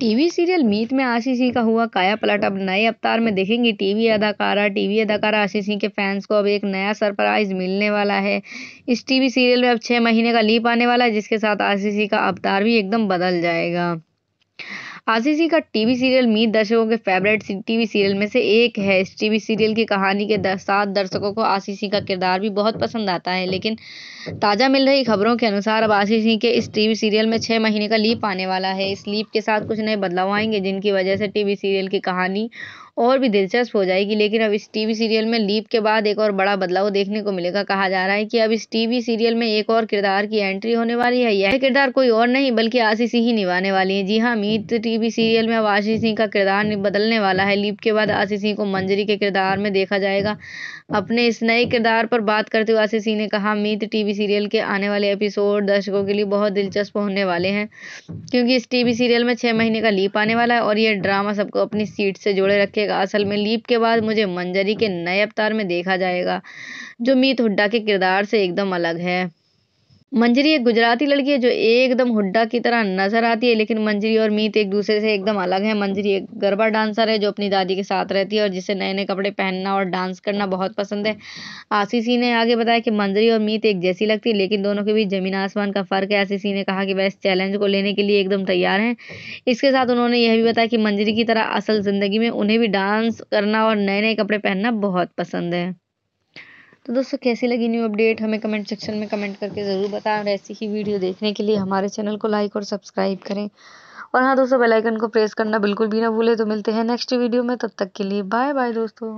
TV serial मीत में आशीषी सिंह का हुआ काया पलट अब नए अवतार में देखेंगी टीवी अदाकारा टीवी अदाकारा आशीष सिंह के फैंस को अब एक नया सरप्राइज मिलने वाला है इस टीवी सीरियल में अब छः महीने का लीप आने वाला है जिसके साथ आशीषी सिंह का अवतार भी एकदम बदल जाएगा आशीषी का टीवी सीरियल मीत दर्शकों के फेवरेट टीवी सीरियल में से एक है इस टीवी सीरियल की कहानी के साथ दर्शकों को आशीषी का किरदार भी बहुत पसंद आता है लेकिन ताज़ा मिल रही खबरों के अनुसार अब आशीष सिंह के इस टीवी सीरियल में छः महीने का लीप आने वाला है इस लीप के साथ कुछ नए बदलाव आएंगे जिनकी वजह से टीवी सीरियल की कहानी और भी दिलचस्प हो जाएगी लेकिन अब इस टीवी सीरियल में लीप के बाद एक और बड़ा बदलाव देखने को मिलेगा कहा जा रहा है कि अब इस टीवी सीरियल में एक और किरदार की एंट्री होने वाली है यह किरदार कोई और नहीं बल्कि आशीष ही निभाने वाली है जी हाँ मीत टीवी सीरियल में अब आशीष सिंह का किरदार बदलने वाला है लीप के बाद आशीष सिंह को मंजरी के किरदार में देखा जाएगा अपने इस नए किरदार पर बात करते हुए आशीष सिंह ने कहा मीत टीवी सीरियल के आने वाले एपिसोड दर्शकों के लिए बहुत दिलचस्प होने वाले हैं क्योंकि इस टीवी सीरियल में छह महीने का लीप आने वाला है और यह ड्रामा सबको अपनी सीट से जोड़े रखेगा जाएगा असल में लीप के बाद मुझे मंजरी के नए अवतार में देखा जाएगा जो मीत हुड्डा के किरदार से एकदम अलग है मंजरी एक गुजराती लड़की है जो एकदम हुड्डा की तरह नजर आती है लेकिन मंजरी और मीत एक दूसरे से एकदम अलग है मंजरी एक गरबा डांसर है जो अपनी दादी के साथ रहती है और जिसे नए नए कपड़े पहनना और डांस करना बहुत पसंद है आशीषी ने आगे बताया कि मंजरी और मीत एक जैसी लगती है लेकिन दोनों के बीच जमीन आसमान का फर्क है आशीषी ने कहा कि वह इस चैलेंज को लेने के लिए एकदम तैयार हैं इसके साथ उन्होंने यह भी बताया कि मंजरी की तरह असल जिंदगी में उन्हें भी डांस करना और नए नए कपड़े पहनना बहुत पसंद है तो दोस्तों कैसी लगी न्यू अपडेट हमें कमेंट सेक्शन में कमेंट करके ज़रूर बताएं और ऐसी ही वीडियो देखने के लिए हमारे चैनल को लाइक और सब्सक्राइब करें और हाँ दोस्तों बेल आइकन को प्रेस करना बिल्कुल भी ना भूलें तो मिलते हैं नेक्स्ट वीडियो में तब तक के लिए बाय बाय दोस्तों